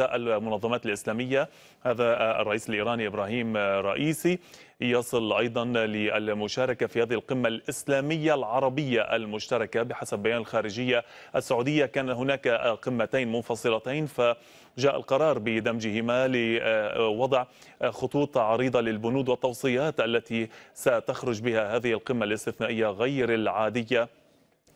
المنظمات الإسلامية هذا الرئيس الإيراني إبراهيم رئيسي يصل أيضا للمشاركة في هذه القمة الإسلامية العربية المشتركة بحسب بيان الخارجية السعودية كان هناك قمتين منفصلتين فجاء القرار بدمجهما لوضع خطوط عريضة للبنود والتوصيات التي ستخرج بها هذه القمة الاستثنائية غير العادية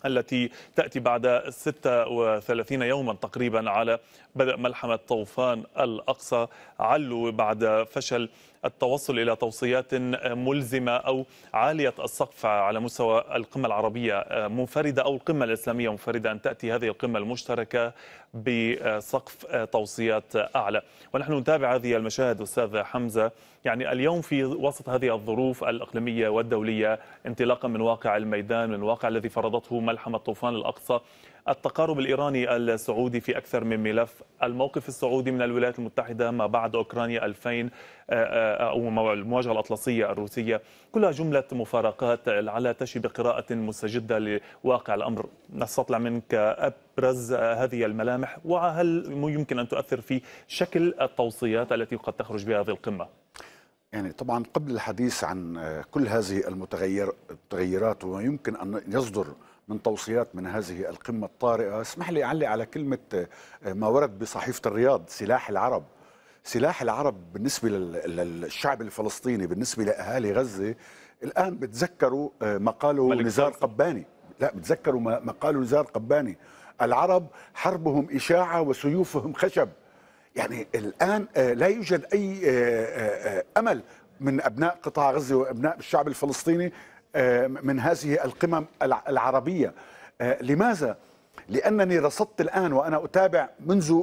التي تأتي بعد 36 يوما تقريبا على بدء ملحمة طوفان الأقصى علوا بعد فشل التوصل إلى توصيات ملزمة أو عالية السقف على مستوى القمة العربية منفردة أو القمة الإسلامية منفردة أن تأتي هذه القمة المشتركة بسقف توصيات أعلى ونحن نتابع هذه المشاهد أستاذ حمزة يعني اليوم في وسط هذه الظروف الإقليمية والدولية انطلاقا من واقع الميدان من الواقع الذي فرضته ملحمة طوفان الأقصى التقارب الإيراني السعودي في أكثر من ملف الموقف السعودي من الولايات المتحدة ما بعد أوكرانيا 2000 آه، آه، أو المواجهة الأطلسية الروسية كلها جملة مفارقات على تشي بقراءة مستجدة لواقع الأمر نستطلع منك أبرز هذه الملامح وهل يمكن أن تؤثر في شكل التوصيات التي قد تخرج بها هذه القمة؟ يعني طبعا قبل الحديث عن كل هذه المتغير المتغيرات وما يمكن ان يصدر من توصيات من هذه القمة الطارئة اسمح لي أعلق على كلمة آه، ما ورد بصحيفة الرياض سلاح العرب سلاح العرب بالنسبة للشعب الفلسطيني بالنسبة لأهالي غزة الآن بتذكروا آه، ما قاله نزار قباني لا بتذكروا ما قاله نزار قباني العرب حربهم إشاعة وسيوفهم خشب يعني الآن آه، لا يوجد أي أمل من أبناء قطاع غزة وأبناء الشعب الفلسطيني آه، من هذه القمم العربية آه، لماذا؟ لأنني رصدت الآن وأنا أتابع منذ